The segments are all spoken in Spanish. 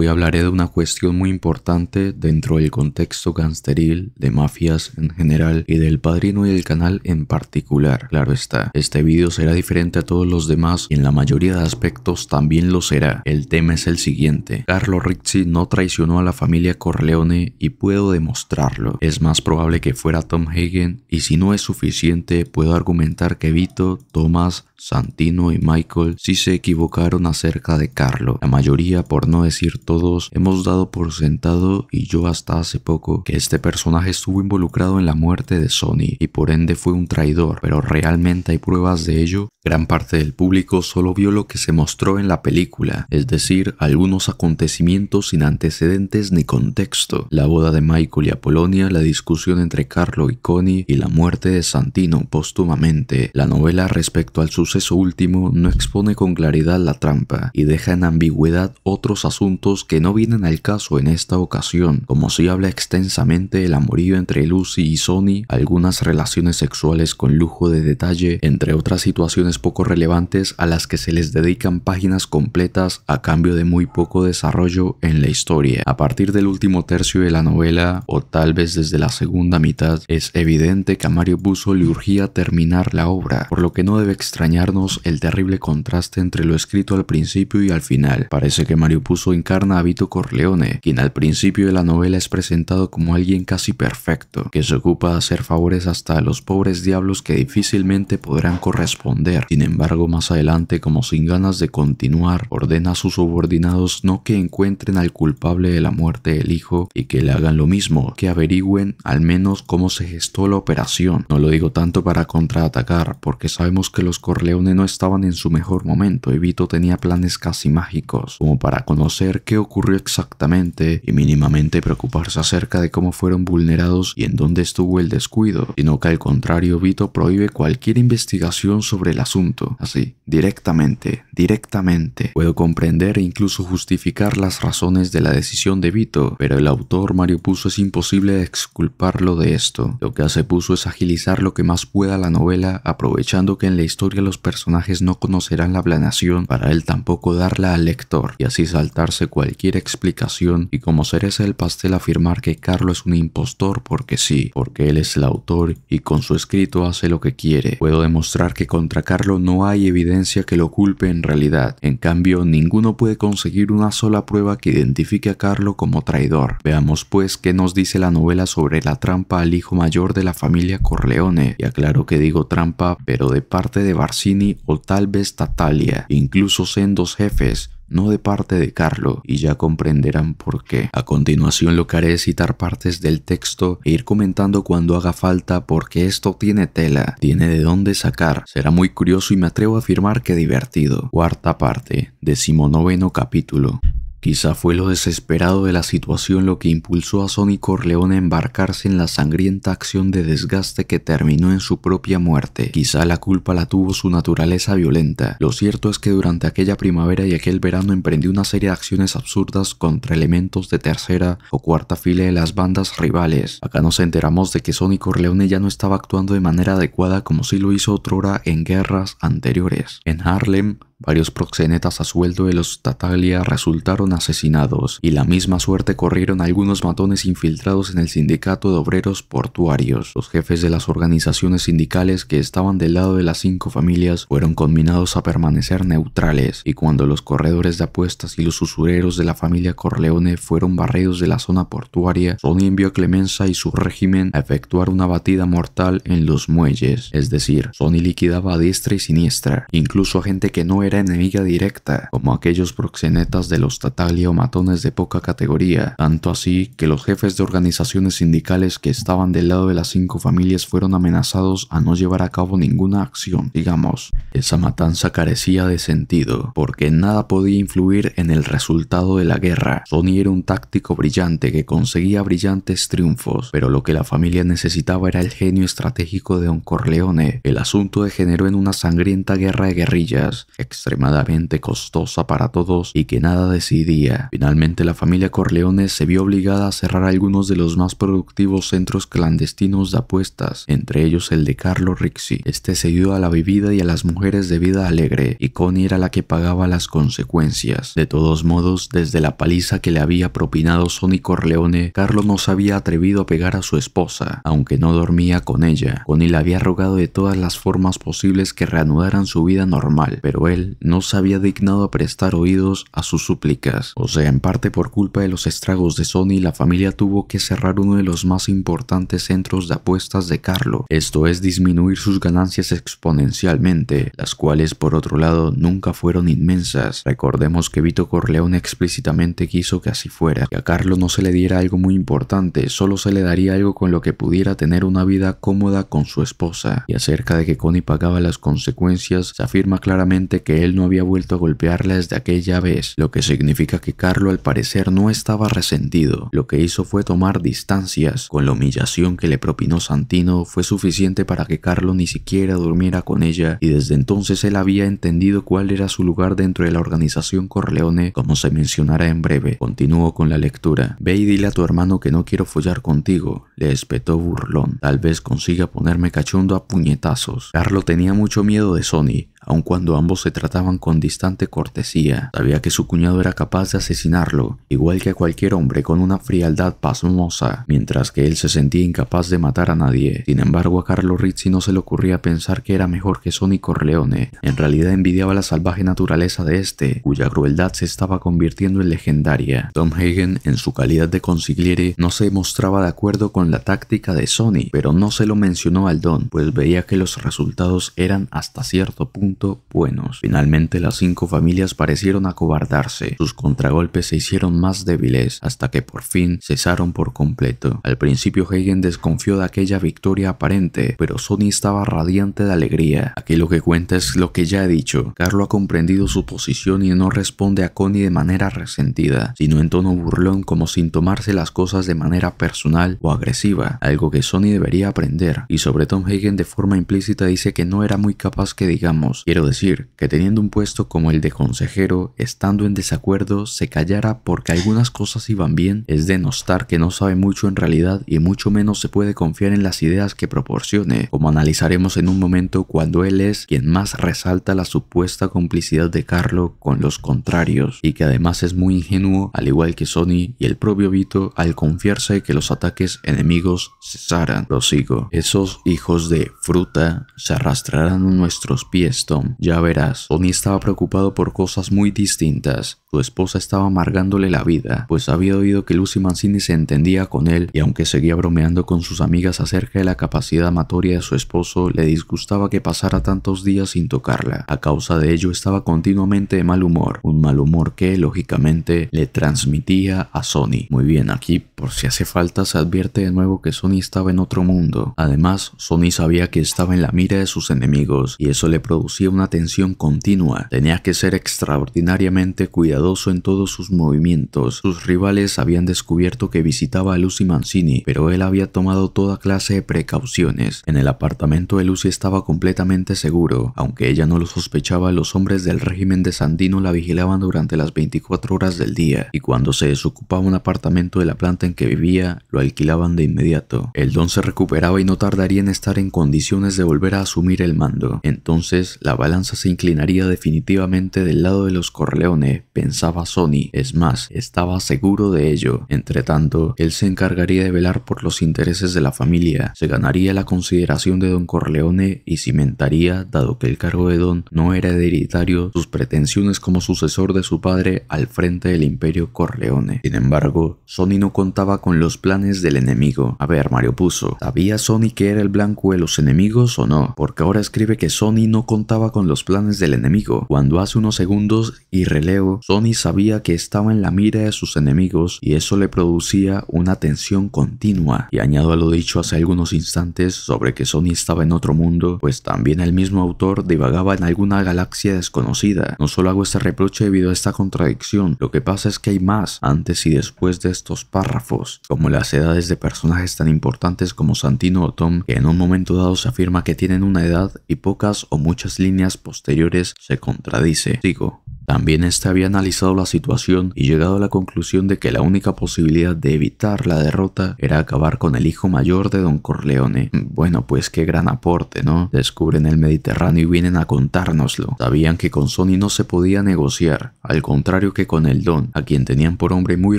Hoy hablaré de una cuestión muy importante dentro del contexto gangsteril, de mafias en general y del padrino y del canal en particular, claro está. Este vídeo será diferente a todos los demás y en la mayoría de aspectos también lo será. El tema es el siguiente. Carlo Rizzi no traicionó a la familia Corleone y puedo demostrarlo. Es más probable que fuera Tom Hagen y si no es suficiente puedo argumentar que Vito, Tomás, Santino y Michael sí se equivocaron acerca de Carlo. La mayoría por no decir todos hemos dado por sentado y yo hasta hace poco que este personaje estuvo involucrado en la muerte de Sony y por ende fue un traidor, pero realmente hay pruebas de ello. Gran parte del público solo vio lo que se mostró en la película, es decir, algunos acontecimientos sin antecedentes ni contexto. La boda de Michael y Apolonia, la discusión entre Carlo y Connie y la muerte de Santino póstumamente. La novela respecto al suceso último no expone con claridad la trampa y deja en ambigüedad otros asuntos que no vienen al caso en esta ocasión, como si habla extensamente el amorío entre Lucy y Sony, algunas relaciones sexuales con lujo de detalle, entre otras situaciones poco relevantes a las que se les dedican páginas completas a cambio de muy poco desarrollo en la historia. A partir del último tercio de la novela, o tal vez desde la segunda mitad, es evidente que a Mario Puso le urgía terminar la obra, por lo que no debe extrañarnos el terrible contraste entre lo escrito al principio y al final. Parece que Mario Puzo encarga a Vito Corleone, quien al principio de la novela es presentado como alguien casi perfecto, que se ocupa de hacer favores hasta a los pobres diablos que difícilmente podrán corresponder. Sin embargo, más adelante, como sin ganas de continuar, ordena a sus subordinados no que encuentren al culpable de la muerte del hijo y que le hagan lo mismo, que averigüen al menos cómo se gestó la operación. No lo digo tanto para contraatacar, porque sabemos que los Corleone no estaban en su mejor momento y Vito tenía planes casi mágicos, como para conocer qué ocurrió exactamente y mínimamente preocuparse acerca de cómo fueron vulnerados y en dónde estuvo el descuido, sino que al contrario Vito prohíbe cualquier investigación sobre el asunto. Así, directamente, directamente, puedo comprender e incluso justificar las razones de la decisión de Vito, pero el autor Mario Puzo es imposible exculparlo de esto. Lo que hace Puzo es agilizar lo que más pueda la novela, aprovechando que en la historia los personajes no conocerán la planación, para él tampoco darla al lector, y así saltarse cualquier explicación y como cereza el pastel afirmar que Carlo es un impostor porque sí, porque él es el autor y con su escrito hace lo que quiere. Puedo demostrar que contra Carlo no hay evidencia que lo culpe en realidad. En cambio, ninguno puede conseguir una sola prueba que identifique a Carlo como traidor. Veamos pues qué nos dice la novela sobre la trampa al hijo mayor de la familia Corleone. Y aclaro que digo trampa, pero de parte de Barcini o tal vez Tatalia, incluso sendos jefes, no de parte de Carlo, y ya comprenderán por qué. A continuación lo que haré es citar partes del texto e ir comentando cuando haga falta porque esto tiene tela, tiene de dónde sacar, será muy curioso y me atrevo a afirmar que divertido. Cuarta parte, decimonoveno capítulo. Quizá fue lo desesperado de la situación lo que impulsó a Sonic Corleone a embarcarse en la sangrienta acción de desgaste que terminó en su propia muerte. Quizá la culpa la tuvo su naturaleza violenta. Lo cierto es que durante aquella primavera y aquel verano emprendió una serie de acciones absurdas contra elementos de tercera o cuarta fila de las bandas rivales. Acá nos enteramos de que Sonic Corleone ya no estaba actuando de manera adecuada como si lo hizo otrora en guerras anteriores. En Harlem, Varios proxenetas a sueldo de los Tatalia resultaron asesinados y la misma suerte corrieron algunos matones infiltrados en el sindicato de obreros portuarios. Los jefes de las organizaciones sindicales que estaban del lado de las cinco familias fueron conminados a permanecer neutrales y cuando los corredores de apuestas y los usureros de la familia Corleone fueron barridos de la zona portuaria, Sony envió a Clemenza y su régimen a efectuar una batida mortal en los muelles, es decir, Sony liquidaba a diestra y siniestra, incluso a gente que no era era enemiga directa, como aquellos proxenetas de los tataglia o matones de poca categoría, tanto así que los jefes de organizaciones sindicales que estaban del lado de las cinco familias fueron amenazados a no llevar a cabo ninguna acción, digamos. Esa matanza carecía de sentido, porque nada podía influir en el resultado de la guerra. Sony era un táctico brillante que conseguía brillantes triunfos, pero lo que la familia necesitaba era el genio estratégico de Don Corleone. El asunto degeneró en una sangrienta guerra de guerrillas, extremadamente costosa para todos y que nada decidía. Finalmente la familia Corleone se vio obligada a cerrar algunos de los más productivos centros clandestinos de apuestas, entre ellos el de Carlo Rixi. Este se dio a la bebida y a las mujeres de vida alegre, y Connie era la que pagaba las consecuencias. De todos modos, desde la paliza que le había propinado Sonny Corleone, Carlo no se había atrevido a pegar a su esposa, aunque no dormía con ella. Connie le había rogado de todas las formas posibles que reanudaran su vida normal, pero él no se había dignado a prestar oídos a sus súplicas. O sea, en parte por culpa de los estragos de Sony, la familia tuvo que cerrar uno de los más importantes centros de apuestas de Carlo. Esto es disminuir sus ganancias exponencialmente, las cuales por otro lado nunca fueron inmensas. Recordemos que Vito Corleone explícitamente quiso que así fuera, que a Carlo no se le diera algo muy importante, solo se le daría algo con lo que pudiera tener una vida cómoda con su esposa. Y acerca de que Connie pagaba las consecuencias, se afirma claramente que él no había vuelto a golpearla desde aquella vez, lo que significa que Carlo al parecer no estaba resentido. Lo que hizo fue tomar distancias. Con la humillación que le propinó Santino fue suficiente para que Carlo ni siquiera durmiera con ella y desde entonces él había entendido cuál era su lugar dentro de la organización Corleone, como se mencionará en breve. Continuó con la lectura. Ve y dile a tu hermano que no quiero follar contigo, le espetó burlón. Tal vez consiga ponerme cachondo a puñetazos. Carlo tenía mucho miedo de Sony, aun cuando ambos se trataban con distante cortesía. Sabía que su cuñado era capaz de asesinarlo, igual que a cualquier hombre con una frialdad pasmosa, mientras que él se sentía incapaz de matar a nadie. Sin embargo, a Carlo Rizzi no se le ocurría pensar que era mejor que Sonny Corleone. En realidad envidiaba la salvaje naturaleza de este, cuya crueldad se estaba convirtiendo en legendaria. Tom Hagen, en su calidad de consigliere, no se mostraba de acuerdo con la táctica de Sonny, pero no se lo mencionó al Don, pues veía que los resultados eran hasta cierto punto buenos. Finalmente las cinco familias parecieron acobardarse, sus contragolpes se hicieron más débiles hasta que por fin cesaron por completo. Al principio Hagen desconfió de aquella victoria aparente, pero Sony estaba radiante de alegría. Aquí lo que cuenta es lo que ya he dicho. Carlo ha comprendido su posición y no responde a Connie de manera resentida, sino en tono burlón como sin tomarse las cosas de manera personal o agresiva, algo que Sony debería aprender. Y sobre Tom Hagen de forma implícita dice que no era muy capaz que digamos Quiero decir que teniendo un puesto como el de consejero, estando en desacuerdo, se callara porque algunas cosas iban bien, es denostar que no sabe mucho en realidad y mucho menos se puede confiar en las ideas que proporcione, como analizaremos en un momento cuando él es quien más resalta la supuesta complicidad de Carlo con los contrarios, y que además es muy ingenuo, al igual que Sony y el propio Vito, al confiarse que los ataques enemigos cesaran. Lo sigo. Esos hijos de fruta se arrastrarán a nuestros pies ya verás, Sony estaba preocupado por cosas muy distintas. Su esposa estaba amargándole la vida, pues había oído que Lucy Mancini se entendía con él y aunque seguía bromeando con sus amigas acerca de la capacidad amatoria de su esposo, le disgustaba que pasara tantos días sin tocarla. A causa de ello estaba continuamente de mal humor, un mal humor que, lógicamente, le transmitía a Sony. Muy bien, aquí, por si hace falta, se advierte de nuevo que Sony estaba en otro mundo. Además, Sony sabía que estaba en la mira de sus enemigos y eso le producía una tensión continua. Tenía que ser extraordinariamente cuidadoso en todos sus movimientos. Sus rivales habían descubierto que visitaba a Lucy Mancini, pero él había tomado toda clase de precauciones. En el apartamento de Lucy estaba completamente seguro, aunque ella no lo sospechaba, los hombres del régimen de Sandino la vigilaban durante las 24 horas del día, y cuando se desocupaba un apartamento de la planta en que vivía, lo alquilaban de inmediato. El don se recuperaba y no tardaría en estar en condiciones de volver a asumir el mando. Entonces, la balanza se inclinaría definitivamente del lado de los Corleone, pensaba Sony, es más, estaba seguro de ello. Entre tanto, él se encargaría de velar por los intereses de la familia, se ganaría la consideración de Don Corleone y cimentaría, dado que el cargo de Don no era hereditario, sus pretensiones como sucesor de su padre al frente del imperio Corleone. Sin embargo, Sony no contaba con los planes del enemigo. A ver, Mario puso, ¿sabía Sony que era el blanco de los enemigos o no? Porque ahora escribe que Sony no contaba con los planes del enemigo, cuando hace unos segundos y releo, Sony sabía que estaba en la mira de sus enemigos y eso le producía una tensión continua. Y añado a lo dicho hace algunos instantes sobre que Sony estaba en otro mundo, pues también el mismo autor divagaba en alguna galaxia desconocida. No solo hago este reproche debido a esta contradicción, lo que pasa es que hay más antes y después de estos párrafos, como las edades de personajes tan importantes como Santino o Tom, que en un momento dado se afirma que tienen una edad y pocas o muchas líneas líneas posteriores se contradice. digo. También este había analizado la situación y llegado a la conclusión de que la única posibilidad de evitar la derrota era acabar con el hijo mayor de Don Corleone. Bueno, pues qué gran aporte, ¿no? Descubren el Mediterráneo y vienen a contárnoslo. Sabían que con Sony no se podía negociar, al contrario que con el Don, a quien tenían por hombre muy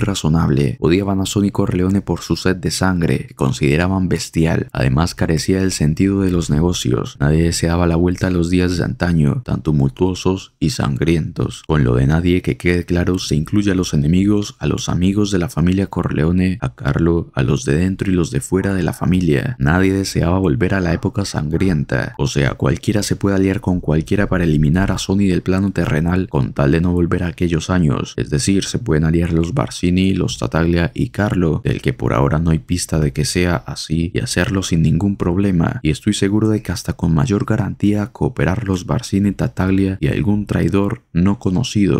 razonable. Odiaban a Sony Corleone por su sed de sangre, que consideraban bestial. Además carecía del sentido de los negocios. Nadie deseaba la vuelta a los días de antaño, tan tumultuosos y sangrientos. Con lo de nadie que quede claro se incluye a los enemigos, a los amigos de la familia Corleone, a Carlo, a los de dentro y los de fuera de la familia. Nadie deseaba volver a la época sangrienta, o sea, cualquiera se puede aliar con cualquiera para eliminar a Sony del plano terrenal con tal de no volver a aquellos años, es decir, se pueden aliar los Barcini, los Tataglia y Carlo, del que por ahora no hay pista de que sea así y hacerlo sin ningún problema, y estoy seguro de que hasta con mayor garantía cooperar los Barcini, Tataglia y algún traidor no con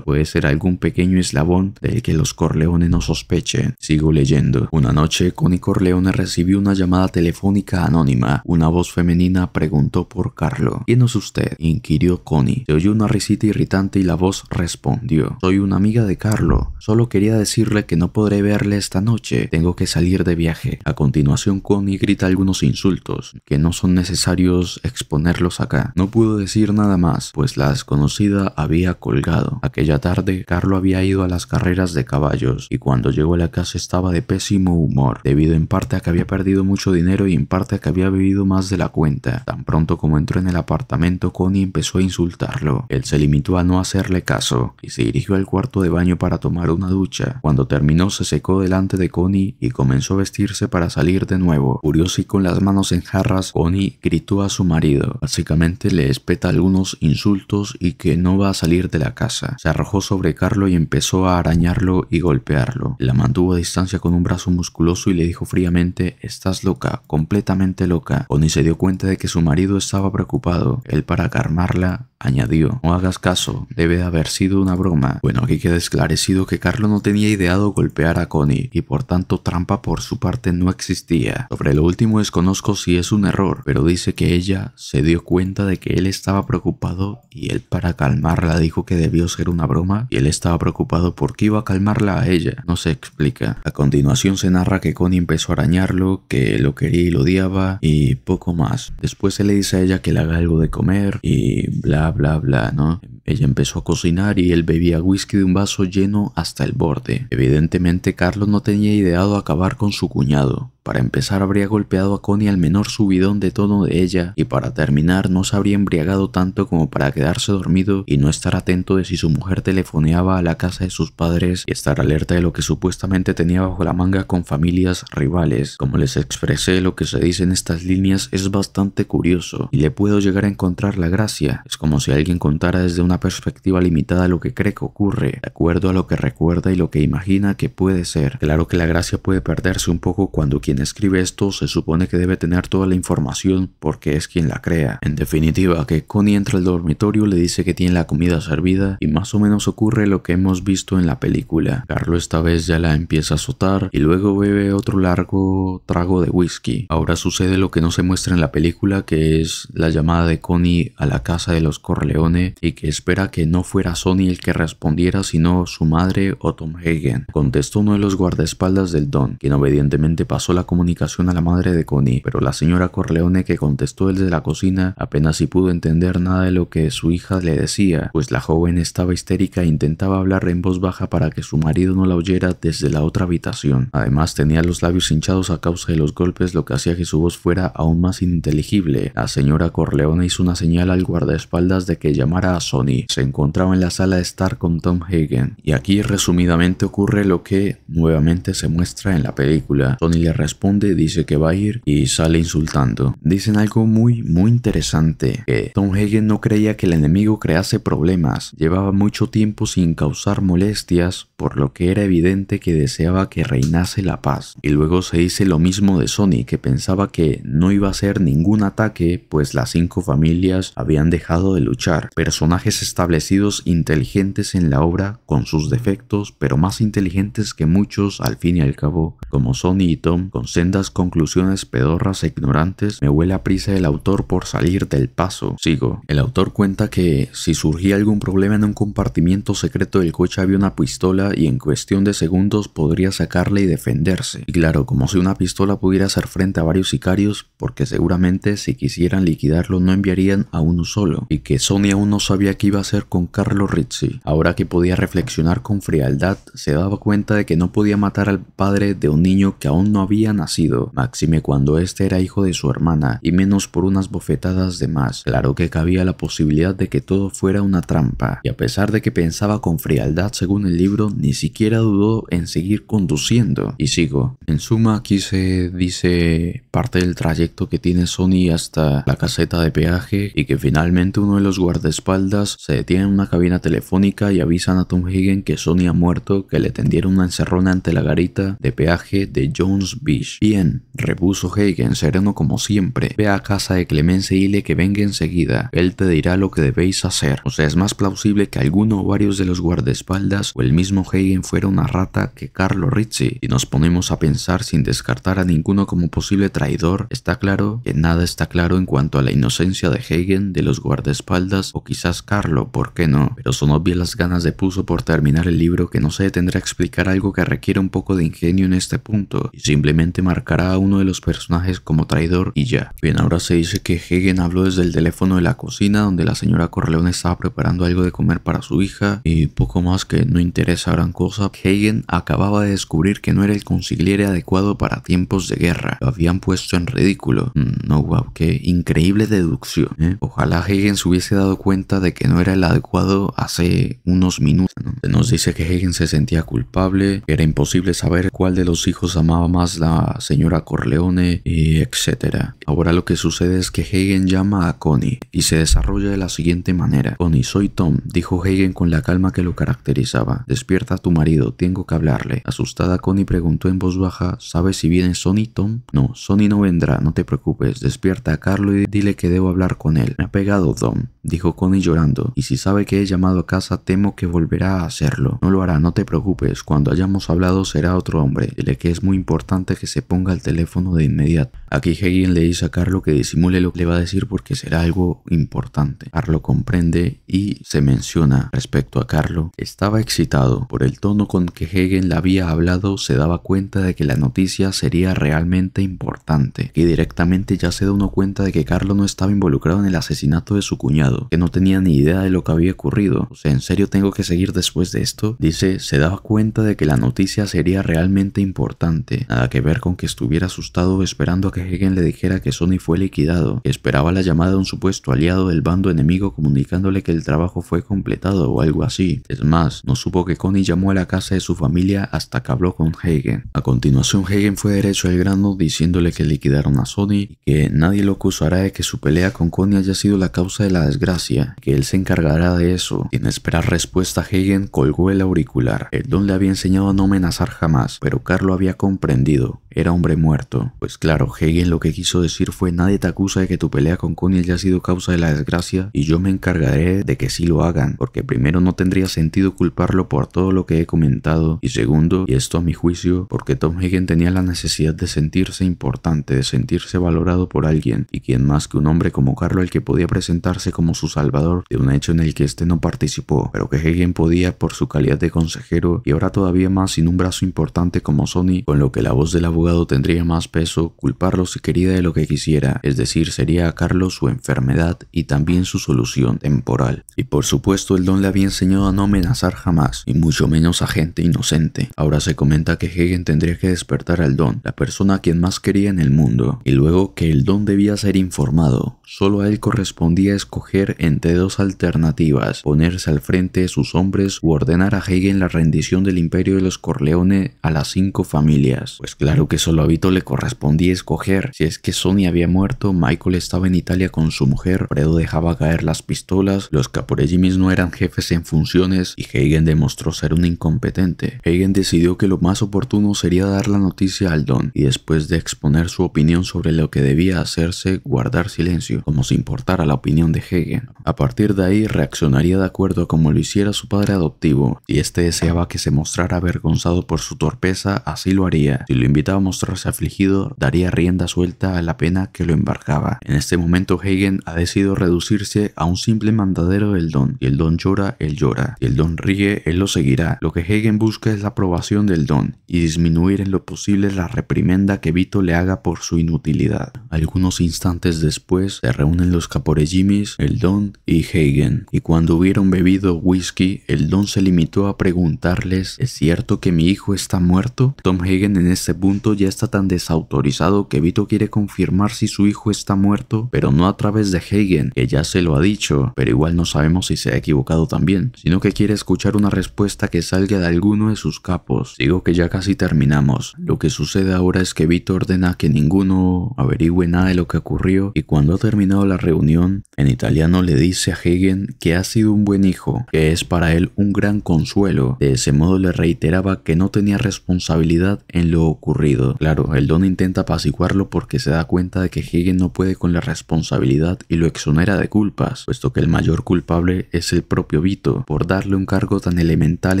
puede ser algún pequeño eslabón del que los Corleones no sospechen. Sigo leyendo. Una noche, Connie Corleone recibió una llamada telefónica anónima. Una voz femenina preguntó por Carlo. ¿Quién es usted? inquirió Connie. Se oyó una risita irritante y la voz respondió. Soy una amiga de Carlo. Solo quería decirle que no podré verle esta noche. Tengo que salir de viaje. A continuación, Connie grita algunos insultos, que no son necesarios exponerlos acá. No pudo decir nada más, pues la desconocida había colgado Aquella tarde, Carlo había ido a las carreras de caballos y cuando llegó a la casa estaba de pésimo humor, debido en parte a que había perdido mucho dinero y en parte a que había bebido más de la cuenta. Tan pronto como entró en el apartamento, Connie empezó a insultarlo. Él se limitó a no hacerle caso y se dirigió al cuarto de baño para tomar una ducha. Cuando terminó, se secó delante de Connie y comenzó a vestirse para salir de nuevo. Curioso y con las manos en jarras, Connie gritó a su marido. Básicamente le espeta algunos insultos y que no va a salir de la casa. Se arrojó sobre Carlo y empezó a arañarlo y golpearlo. La mantuvo a distancia con un brazo musculoso y le dijo fríamente, estás loca, completamente loca. ni se dio cuenta de que su marido estaba preocupado. Él para calmarla Añadió, no hagas caso, debe de haber sido una broma. Bueno, aquí queda esclarecido que Carlos no tenía ideado golpear a Connie y por tanto trampa por su parte no existía. Sobre lo último desconozco si es un error, pero dice que ella se dio cuenta de que él estaba preocupado y él para calmarla dijo que debió ser una broma y él estaba preocupado porque iba a calmarla a ella. No se explica. A continuación se narra que Connie empezó a arañarlo, que lo quería y lo odiaba y poco más. Después se le dice a ella que le haga algo de comer y bla bla, bla, ¿no? Ella empezó a cocinar y él bebía whisky de un vaso lleno hasta el borde. Evidentemente Carlos no tenía ideado acabar con su cuñado. Para empezar habría golpeado a Connie al menor subidón de tono de ella y para terminar no se habría embriagado tanto como para quedarse dormido y no estar atento de si su mujer telefoneaba a la casa de sus padres y estar alerta de lo que supuestamente tenía bajo la manga con familias rivales. Como les expresé, lo que se dice en estas líneas es bastante curioso y le puedo llegar a encontrar la gracia. Es como si alguien contara desde una perspectiva limitada lo que cree que ocurre, de acuerdo a lo que recuerda y lo que imagina que puede ser. Claro que la gracia puede perderse un poco cuando quien escribe esto se supone que debe tener toda la información porque es quien la crea. En definitiva, que Connie entra al dormitorio, le dice que tiene la comida servida y más o menos ocurre lo que hemos visto en la película. Carlo esta vez ya la empieza a azotar y luego bebe otro largo trago de whisky. Ahora sucede lo que no se muestra en la película que es la llamada de Connie a la casa de los Corleone y que espera que no fuera Sonny el que respondiera sino su madre o Tom Hagen. Contestó uno de los guardaespaldas del Don, quien obedientemente pasó la comunicación a la madre de Connie, pero la señora Corleone que contestó desde la cocina apenas si pudo entender nada de lo que su hija le decía, pues la joven estaba histérica e intentaba hablar en voz baja para que su marido no la oyera desde la otra habitación. Además tenía los labios hinchados a causa de los golpes, lo que hacía que su voz fuera aún más ininteligible. La señora Corleone hizo una señal al guardaespaldas de que llamara a Sonny. Se encontraba en la sala de estar con Tom Hagen. Y aquí resumidamente ocurre lo que nuevamente se muestra en la película. Sonny le responde responde, dice que va a ir y sale insultando. Dicen algo muy, muy interesante, que Tom Hagen no creía que el enemigo crease problemas, llevaba mucho tiempo sin causar molestias, por lo que era evidente que deseaba que reinase la paz. Y luego se dice lo mismo de Sony, que pensaba que no iba a ser ningún ataque, pues las cinco familias habían dejado de luchar. Personajes establecidos inteligentes en la obra, con sus defectos, pero más inteligentes que muchos al fin y al cabo, como Sony y Tom, con sendas conclusiones pedorras e ignorantes, me huele a prisa el autor por salir del paso. Sigo. El autor cuenta que si surgía algún problema en un compartimiento secreto del coche había una pistola y en cuestión de segundos podría sacarla y defenderse. Y claro, como si una pistola pudiera hacer frente a varios sicarios, porque seguramente si quisieran liquidarlo no enviarían a uno solo. Y que Sony aún no sabía qué iba a hacer con Carlo Rizzi. Ahora que podía reflexionar con frialdad, se daba cuenta de que no podía matar al padre de un niño que aún no había nacido, máxime cuando éste era hijo de su hermana, y menos por unas bofetadas de más. Claro que cabía la posibilidad de que todo fuera una trampa, y a pesar de que pensaba con frialdad según el libro, ni siquiera dudó en seguir conduciendo. Y sigo. En suma, aquí se dice parte del trayecto que tiene Sony hasta la caseta de peaje y que finalmente uno de los guardaespaldas se detiene en una cabina telefónica y avisan a Tom Higgins que Sony ha muerto, que le tendieron una encerrona ante la garita de peaje de Jones B Bien, repuso Hagen, sereno como siempre. Ve a casa de Clemence y le que venga enseguida. Él te dirá lo que debéis hacer. O sea, es más plausible que alguno o varios de los guardaespaldas o el mismo Hagen fuera una rata que Carlo Rizzi. Y nos ponemos a pensar sin descartar a ninguno como posible traidor, está claro que nada está claro en cuanto a la inocencia de Hagen, de los guardaespaldas o quizás Carlo, ¿por qué no? Pero son obvias las ganas de Puso por terminar el libro que no se detendrá a explicar algo que requiere un poco de ingenio en este punto y simplemente marcará a uno de los personajes como traidor y ya. Bien, ahora se dice que Hagen habló desde el teléfono de la cocina donde la señora Corleone estaba preparando algo de comer para su hija y poco más que no interesa gran cosa. Hagen acababa de descubrir que no era el conciliere adecuado para tiempos de guerra. Lo habían puesto en ridículo. Mm, no, wow, qué increíble deducción. ¿eh? Ojalá Hagen se hubiese dado cuenta de que no era el adecuado hace unos minutos. Se nos dice que Hagen se sentía culpable, era imposible saber cuál de los hijos amaba más la señora Corleone, y etc. Ahora lo que sucede es que Hagen llama a Connie y se desarrolla de la siguiente manera. Connie, soy Tom, dijo Hagen con la calma que lo caracterizaba. Despierta a tu marido, tengo que hablarle. Asustada, Connie preguntó en voz baja, ¿sabes si viene Sonny, Tom? No, Sonny no vendrá, no te preocupes. Despierta a Carlo y dile que debo hablar con él. Me ha pegado Tom, dijo Connie llorando, y si sabe que he llamado a casa, temo que volverá a hacerlo. No lo hará, no te preocupes, cuando hayamos hablado será otro hombre. Dile que es muy importante que se ponga al teléfono de inmediato. Aquí Hegel le dice a Carlo que disimule lo que le va a decir porque será algo importante. Carlo comprende y se menciona respecto a Carlo. Estaba excitado por el tono con que Hegel le había hablado, se daba cuenta de que la noticia sería realmente importante. Y directamente ya se da uno cuenta de que Carlo no estaba involucrado en el asesinato de su cuñado, que no tenía ni idea de lo que había ocurrido. O sea, ¿en serio tengo que seguir después de esto? Dice, se daba cuenta de que la noticia sería realmente importante. Nada que ver con que estuviera asustado esperando a que Hegen le dijera que Sony fue liquidado, esperaba la llamada de un supuesto aliado del bando enemigo comunicándole que el trabajo fue completado o algo así. Es más, no supo que Connie llamó a la casa de su familia hasta que habló con Hagen. A continuación, Hagen fue derecho al grano diciéndole que liquidaron a Sony y que nadie lo acusará de que su pelea con Connie haya sido la causa de la desgracia, que él se encargará de eso. Sin esperar respuesta, Hagen colgó el auricular. El don le había enseñado a no amenazar jamás, pero Carlo había comprendido. Era hombre muerto. Pues claro, Hagen lo que quiso decir fue nadie te acusa de que tu pelea con Connie haya sido causa de la desgracia y yo me encargaré de que sí lo hagan, porque primero no tendría sentido culparlo por todo lo que he comentado y segundo, y esto a mi juicio, porque Tom Hagen tenía la necesidad de sentirse importante, de sentirse valorado por alguien y quien más que un hombre como Carlo el que podía presentarse como su salvador de un hecho en el que este no participó, pero que Hagen podía por su calidad de consejero y ahora todavía más sin un brazo importante como Sony, con lo que la voz del abogado tendría más peso, culpar Carlos se quería de lo que quisiera, es decir, sería a Carlos su enfermedad y también su solución temporal. Y por supuesto el don le había enseñado a no amenazar jamás, y mucho menos a gente inocente. Ahora se comenta que Hegen tendría que despertar al don, la persona a quien más quería en el mundo, y luego que el don debía ser informado. Solo a él correspondía escoger entre dos alternativas, ponerse al frente de sus hombres u ordenar a Hegen la rendición del imperio de los Corleone a las cinco familias. Pues claro que solo a Vito le correspondía escoger si es que Sony había muerto, Michael estaba en Italia con su mujer, Fredo dejaba caer las pistolas, los allí no eran jefes en funciones y Hagen demostró ser un incompetente. Hagen decidió que lo más oportuno sería dar la noticia al Don y después de exponer su opinión sobre lo que debía hacerse, guardar silencio, como si importara la opinión de Hagen. A partir de ahí reaccionaría de acuerdo a como lo hiciera su padre adoptivo, y este deseaba que se mostrara avergonzado por su torpeza, así lo haría. Si lo invitaba a mostrarse afligido, daría rienda suelta a la pena que lo embarcaba. En este momento Hagen ha decidido reducirse a un simple mandadero del don. y el don llora, él llora. y el don ríe, él lo seguirá. Lo que Hagen busca es la aprobación del don y disminuir en lo posible la reprimenda que Vito le haga por su inutilidad. Algunos instantes después se reúnen los caporejimis, el don y Hagen, y cuando hubieron bebido whisky, el don se limitó a preguntarles ¿Es cierto que mi hijo está muerto? Tom Hagen en este punto ya está tan desautorizado que Vito quiere confirmar si su hijo está muerto, pero no a través de Hagen, que ya se lo ha dicho, pero igual no sabemos si se ha equivocado también, sino que quiere escuchar una respuesta que salga de alguno de sus capos. Digo que ya casi terminamos. Lo que sucede ahora es que Vito ordena que ninguno averigüe nada de lo que ocurrió y cuando ha terminado la reunión, en italiano le dice a Hagen que ha sido un buen hijo, que es para él un gran consuelo. De ese modo le reiteraba que no tenía responsabilidad en lo ocurrido. Claro, el don intenta apaciguar porque se da cuenta de que Hegel no puede con la responsabilidad y lo exonera de culpas, puesto que el mayor culpable es el propio Vito, por darle un cargo tan elemental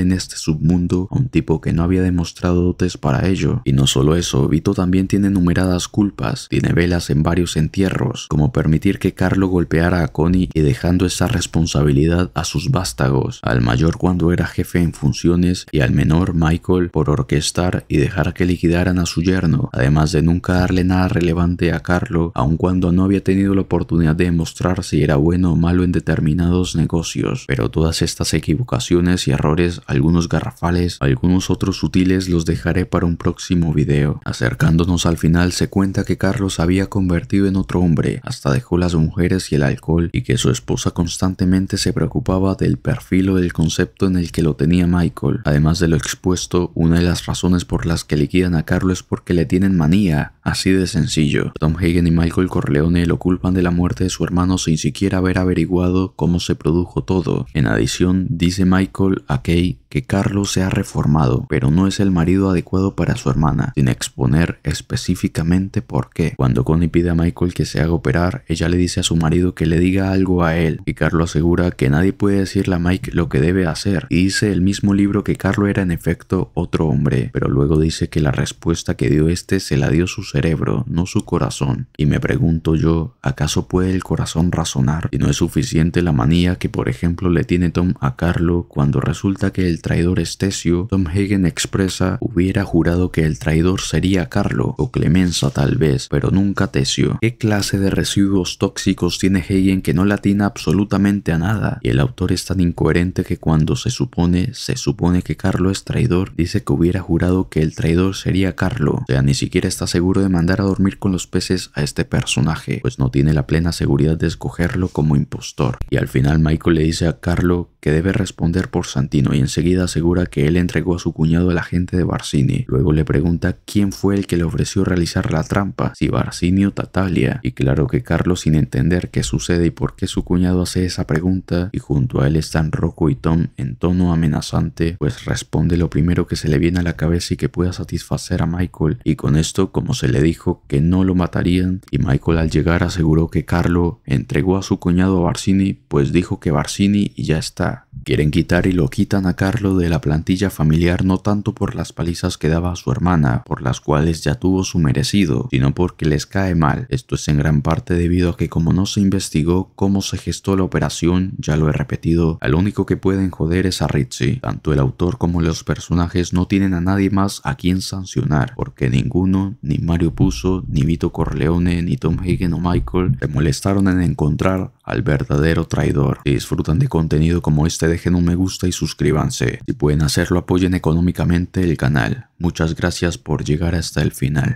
en este submundo a un tipo que no había demostrado dotes para ello. Y no solo eso, Vito también tiene numeradas culpas, tiene velas en varios entierros, como permitir que Carlo golpeara a Connie y dejando esa responsabilidad a sus vástagos, al mayor cuando era jefe en funciones y al menor Michael por orquestar y dejar que liquidaran a su yerno, además de nunca darle nada relevante a Carlo, aun cuando no había tenido la oportunidad de demostrar si era bueno o malo en determinados negocios, pero todas estas equivocaciones y errores, algunos garrafales, algunos otros sutiles los dejaré para un próximo video. Acercándonos al final se cuenta que Carlos había convertido en otro hombre, hasta dejó las mujeres y el alcohol, y que su esposa constantemente se preocupaba del perfil o del concepto en el que lo tenía Michael. Además de lo expuesto, una de las razones por las que liquidan a Carlos es porque le tienen manía, así de sencillo. Tom Hagen y Michael Corleone lo culpan de la muerte de su hermano sin siquiera haber averiguado cómo se produjo todo. En adición, dice Michael a Kate, Carlos se ha reformado, pero no es el marido adecuado para su hermana, sin exponer específicamente por qué. Cuando Connie pide a Michael que se haga operar, ella le dice a su marido que le diga algo a él, y Carlos asegura que nadie puede decirle a Mike lo que debe hacer, y dice el mismo libro que Carlos era en efecto otro hombre, pero luego dice que la respuesta que dio este se la dio su cerebro, no su corazón. Y me pregunto yo, ¿acaso puede el corazón razonar? Y no es suficiente la manía que por ejemplo le tiene Tom a Carlos cuando resulta que el traidor es Tesio, Tom Hagen expresa hubiera jurado que el traidor sería Carlo o Clemenza tal vez, pero nunca Tesio. ¿Qué clase de residuos tóxicos tiene Hagen que no latina absolutamente a nada? Y el autor es tan incoherente que cuando se supone, se supone que Carlo es traidor, dice que hubiera jurado que el traidor sería Carlo. O sea, ni siquiera está seguro de mandar a dormir con los peces a este personaje, pues no tiene la plena seguridad de escogerlo como impostor. Y al final Michael le dice a Carlo que debe responder por Santino y enseguida seguida asegura que él entregó a su cuñado la agente de Barcini. Luego le pregunta quién fue el que le ofreció realizar la trampa, si Barcini o Tatalia. Y claro que Carlos, sin entender qué sucede y por qué su cuñado hace esa pregunta, y junto a él están Rocco y Tom en tono amenazante, pues responde lo primero que se le viene a la cabeza y que pueda satisfacer a Michael. Y con esto, como se le dijo, que no lo matarían, y Michael al llegar aseguró que Carlos entregó a su cuñado a Barcini, pues dijo que Barcini y ya está. Quieren quitar y lo quitan a Carlo de la plantilla familiar no tanto por las palizas que daba a su hermana, por las cuales ya tuvo su merecido, sino porque les cae mal. Esto es en gran parte debido a que como no se investigó cómo se gestó la operación, ya lo he repetido, al único que pueden joder es a Richie. Tanto el autor como los personajes no tienen a nadie más a quien sancionar, porque ninguno, ni Mario Puzo, ni Vito Corleone, ni Tom Hagen o Michael, se molestaron en encontrar al verdadero traidor. Si disfrutan de contenido como este, dejen un me gusta y suscríbanse. Si pueden hacerlo, apoyen económicamente el canal. Muchas gracias por llegar hasta el final.